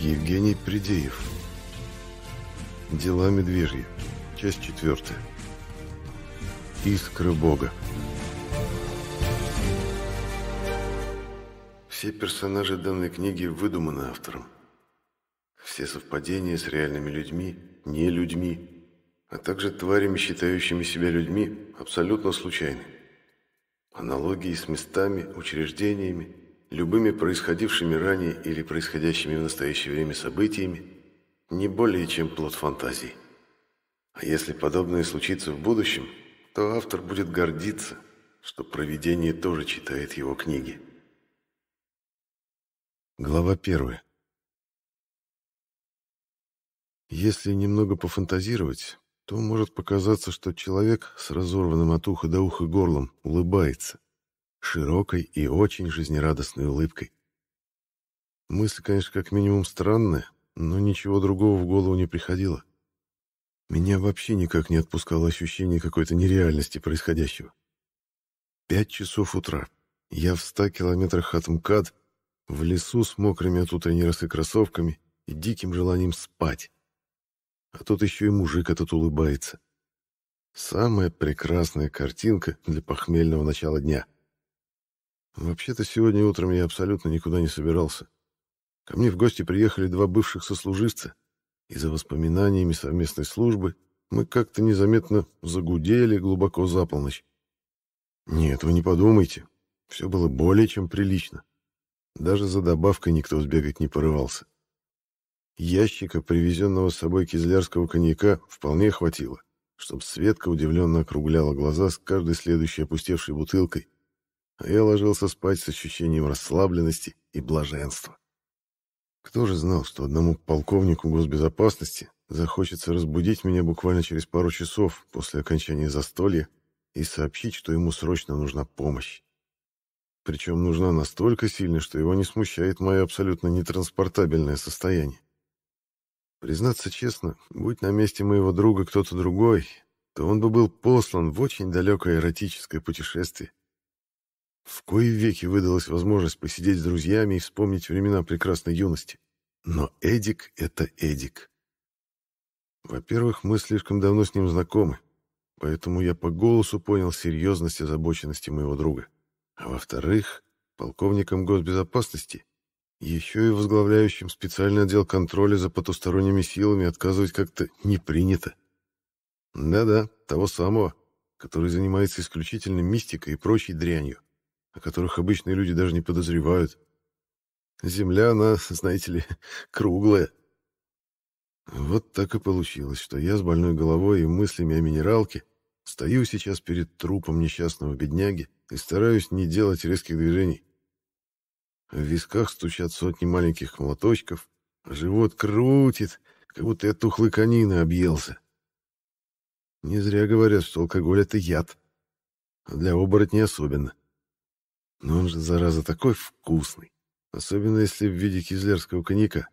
Евгений Придеев. Дела медвежьи. Часть четвертая. Искры Бога. Все персонажи данной книги выдуманы автором. Все совпадения с реальными людьми, не людьми, а также тварями, считающими себя людьми, абсолютно случайны. Аналогии с местами, учреждениями, любыми происходившими ранее или происходящими в настоящее время событиями не более чем плод фантазии. А если подобное случится в будущем, то автор будет гордиться, что провидение тоже читает его книги. Глава первая. Если немного пофантазировать, то может показаться, что человек с разорванным от уха до уха горлом улыбается широкой и очень жизнерадостной улыбкой. Мысль, конечно, как минимум странная, но ничего другого в голову не приходило. Меня вообще никак не отпускало ощущение какой-то нереальности происходящего. Пять часов утра. Я в ста километрах от МКАД, в лесу с мокрыми от утренней росы кроссовками и диким желанием спать. А тут еще и мужик этот улыбается. Самая прекрасная картинка для похмельного начала дня. Вообще-то сегодня утром я абсолютно никуда не собирался. Ко мне в гости приехали два бывших сослуживца, и за воспоминаниями совместной службы мы как-то незаметно загудели глубоко за полночь. Нет, вы не подумайте, все было более чем прилично. Даже за добавкой никто сбегать не порывался. Ящика, привезенного с собой кизлярского коньяка, вполне хватило, чтобы Светка удивленно округляла глаза с каждой следующей опустевшей бутылкой, а я ложился спать с ощущением расслабленности и блаженства. Кто же знал, что одному полковнику госбезопасности захочется разбудить меня буквально через пару часов после окончания застолья и сообщить, что ему срочно нужна помощь. Причем нужна настолько сильно, что его не смущает мое абсолютно нетранспортабельное состояние. Признаться честно, будь на месте моего друга кто-то другой, то он бы был послан в очень далекое эротическое путешествие. В кои веки выдалась возможность посидеть с друзьями и вспомнить времена прекрасной юности. Но Эдик — это Эдик. Во-первых, мы слишком давно с ним знакомы, поэтому я по голосу понял серьезность и озабоченности моего друга. А во-вторых, полковником госбезопасности еще и возглавляющим специальный отдел контроля за потусторонними силами отказывать как-то не принято. Да-да, того самого, который занимается исключительно мистикой и прочей дрянью, о которых обычные люди даже не подозревают. Земля, она, знаете ли, круглая. Вот так и получилось, что я с больной головой и мыслями о минералке стою сейчас перед трупом несчастного бедняги и стараюсь не делать резких движений. В висках стучат сотни маленьких молоточков, живот крутит, как будто я тухлой конины объелся. Не зря говорят, что алкоголь — это яд. А для оборотней особенно. Но он же, зараза, такой вкусный. Особенно если в виде кизлерского коньяка.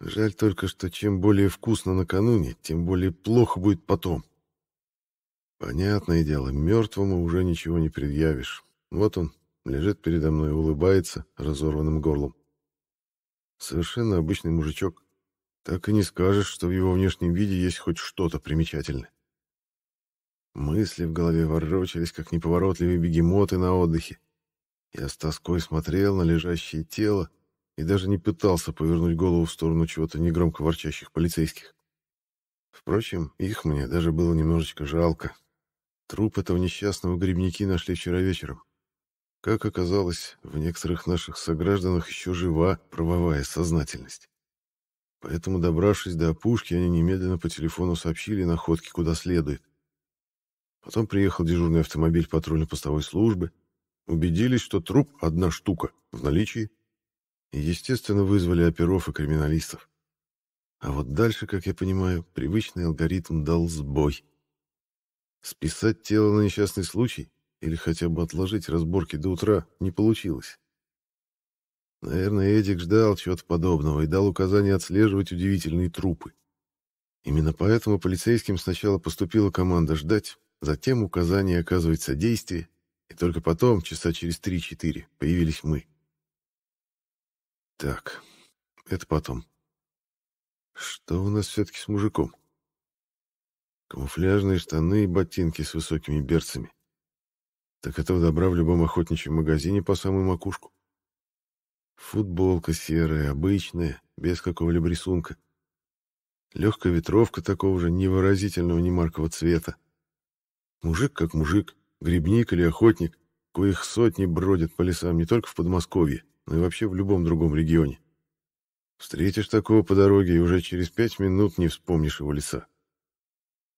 Жаль только, что чем более вкусно накануне, тем более плохо будет потом. Понятное дело, мертвому уже ничего не предъявишь. Вот он, лежит передо мной, и улыбается разорванным горлом. Совершенно обычный мужичок. Так и не скажешь, что в его внешнем виде есть хоть что-то примечательное. Мысли в голове ворочались, как неповоротливые бегемоты на отдыхе. Я с тоской смотрел на лежащее тело и даже не пытался повернуть голову в сторону чего-то негромко ворчащих полицейских. Впрочем, их мне даже было немножечко жалко. Труп этого несчастного грибники нашли вчера вечером. Как оказалось, в некоторых наших согражданах еще жива правовая сознательность. Поэтому, добравшись до опушки, они немедленно по телефону сообщили находки куда следует. Потом приехал дежурный автомобиль патрульно-постовой службы, убедились, что труп одна штука в наличии, и, естественно, вызвали оперов и криминалистов. А вот дальше, как я понимаю, привычный алгоритм дал сбой. Списать тело на несчастный случай или хотя бы отложить разборки до утра, не получилось. Наверное, Эдик ждал чего-то подобного и дал указание отслеживать удивительные трупы. Именно поэтому полицейским сначала поступила команда ждать, затем указание оказывать содействие, и только потом, часа через три-четыре появились мы. Так, это потом. Что у нас все-таки с мужиком? Камуфляжные штаны и ботинки с высокими берцами. Так этого добра в любом охотничьем магазине по самую макушку. Футболка серая, обычная, без какого-либо рисунка. Легкая ветровка такого же невыразительного немаркого цвета. Мужик как мужик, грибник или охотник, коих сотни бродят по лесам не только в Подмосковье, но и вообще в любом другом регионе. Встретишь такого по дороге, и уже через пять минут не вспомнишь его леса.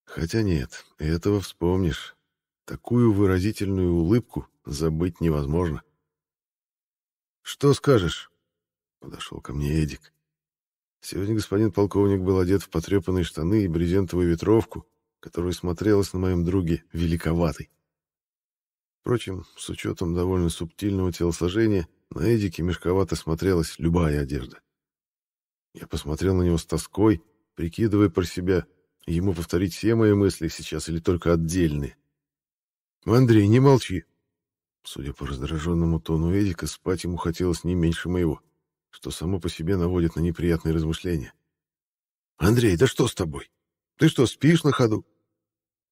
Хотя нет, этого вспомнишь, Такую выразительную улыбку забыть невозможно. «Что скажешь?» — подошел ко мне Эдик. Сегодня господин полковник был одет в потрепанные штаны и брезентовую ветровку, которая смотрелась на моем друге великоватой. Впрочем, с учетом довольно субтильного телосложения, на Эдике мешковато смотрелась любая одежда. Я посмотрел на него с тоской, прикидывая про себя, ему повторить все мои мысли сейчас или только отдельные. «Андрей, не молчи!» Судя по раздраженному тону Эдика, спать ему хотелось не меньше моего, что само по себе наводит на неприятные размышления. «Андрей, да что с тобой? Ты что, спишь на ходу?»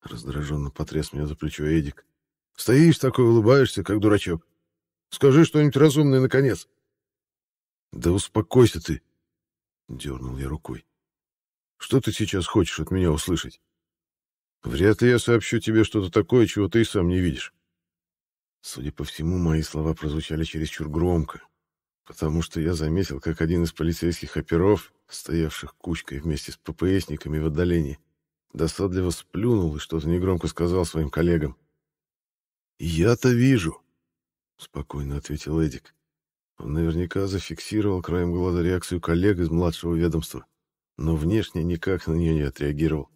Раздраженно потряс меня за плечо Эдик. «Стоишь такой, улыбаешься, как дурачок. Скажи что-нибудь разумное, наконец!» «Да успокойся ты!» — дернул я рукой. «Что ты сейчас хочешь от меня услышать?» Вряд ли я сообщу тебе что-то такое, чего ты и сам не видишь. Судя по всему, мои слова прозвучали чересчур громко, потому что я заметил, как один из полицейских оперов, стоявших кучкой вместе с ППСниками в отдалении, досадливо сплюнул и что-то негромко сказал своим коллегам. «Я-то вижу», — спокойно ответил Эдик. Он наверняка зафиксировал краем глаза реакцию коллег из младшего ведомства, но внешне никак на нее не отреагировал.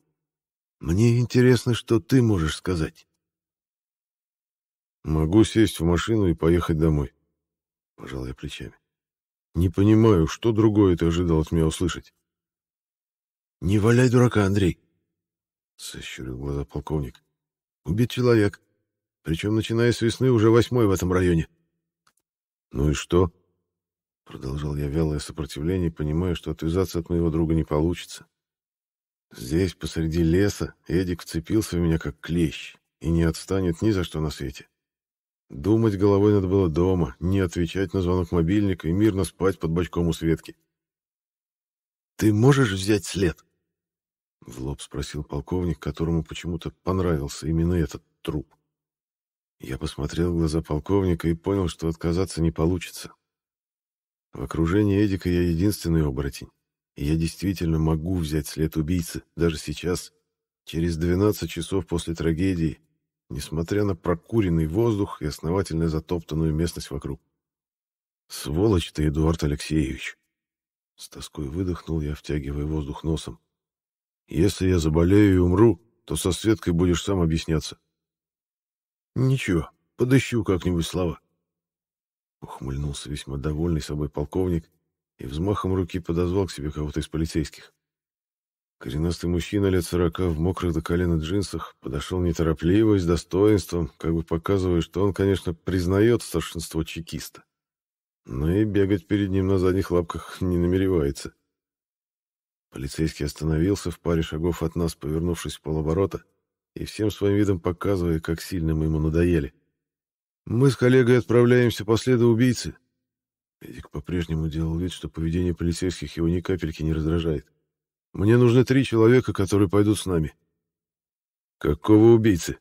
Мне интересно, что ты можешь сказать. Могу сесть в машину и поехать домой. Пожал я плечами. Не понимаю, что другое ты ожидал от меня услышать. Не валяй дурака, Андрей. Сощурил глаза полковник. Убит человек. Причем, начиная с весны, уже восьмой в этом районе. Ну и что? Продолжал я вялое сопротивление, понимая, что отвязаться от моего друга не получится. Здесь, посреди леса, Эдик вцепился в меня как клещ и не отстанет ни за что на свете. Думать головой надо было дома, не отвечать на звонок мобильника и мирно спать под бочком у Светки. «Ты можешь взять след?» — в лоб спросил полковник, которому почему-то понравился именно этот труп. Я посмотрел в глаза полковника и понял, что отказаться не получится. В окружении Эдика я единственный оборотень я действительно могу взять след убийцы даже сейчас, через 12 часов после трагедии, несмотря на прокуренный воздух и основательно затоптанную местность вокруг. «Сволочь ты, Эдуард Алексеевич!» С тоской выдохнул я, втягивая воздух носом. «Если я заболею и умру, то со Светкой будешь сам объясняться». «Ничего, подыщу как-нибудь слова». Ухмыльнулся весьма довольный собой полковник и взмахом руки подозвал к себе кого-то из полицейских. Коренастый мужчина лет сорока в мокрых до колена джинсах подошел неторопливо и с достоинством, как бы показывая, что он, конечно, признает старшинство чекиста. Но и бегать перед ним на задних лапках не намеревается. Полицейский остановился в паре шагов от нас, повернувшись в полоборота, и всем своим видом показывая, как сильно мы ему надоели. «Мы с коллегой отправляемся по следу убийцы», Эдик по-прежнему делал вид, что поведение полицейских его ни капельки не раздражает. «Мне нужны три человека, которые пойдут с нами». «Какого убийцы?»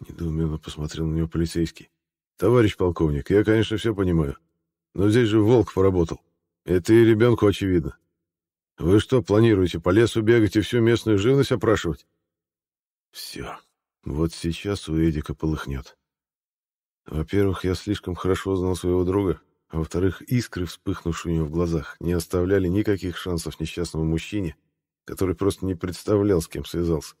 Недоуменно посмотрел на него полицейский. «Товарищ полковник, я, конечно, все понимаю. Но здесь же волк поработал. Это и ребенку очевидно. Вы что, планируете по лесу бегать и всю местную живность опрашивать?» «Все. Вот сейчас у Эдика полыхнет. Во-первых, я слишком хорошо знал своего друга, а во-вторых, искры, вспыхнувшие у него в глазах, не оставляли никаких шансов несчастному мужчине, который просто не представлял, с кем связался.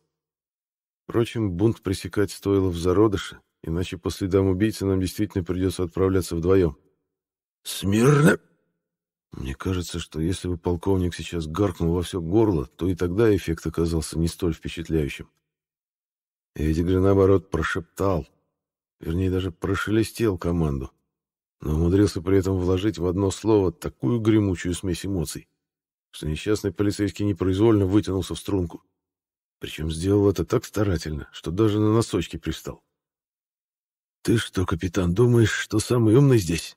Впрочем, бунт пресекать стоило в зародыше, иначе по следам убийцы нам действительно придется отправляться вдвоем. «Смирно!» Мне кажется, что если бы полковник сейчас гаркнул во все горло, то и тогда эффект оказался не столь впечатляющим. Эдигр, наоборот, прошептал, вернее, даже прошелестел команду, но умудрился при этом вложить в одно слово такую гремучую смесь эмоций, что несчастный полицейский непроизвольно вытянулся в струнку. Причем сделал это так старательно, что даже на носочки пристал. «Ты что, капитан, думаешь, что самый умный здесь?»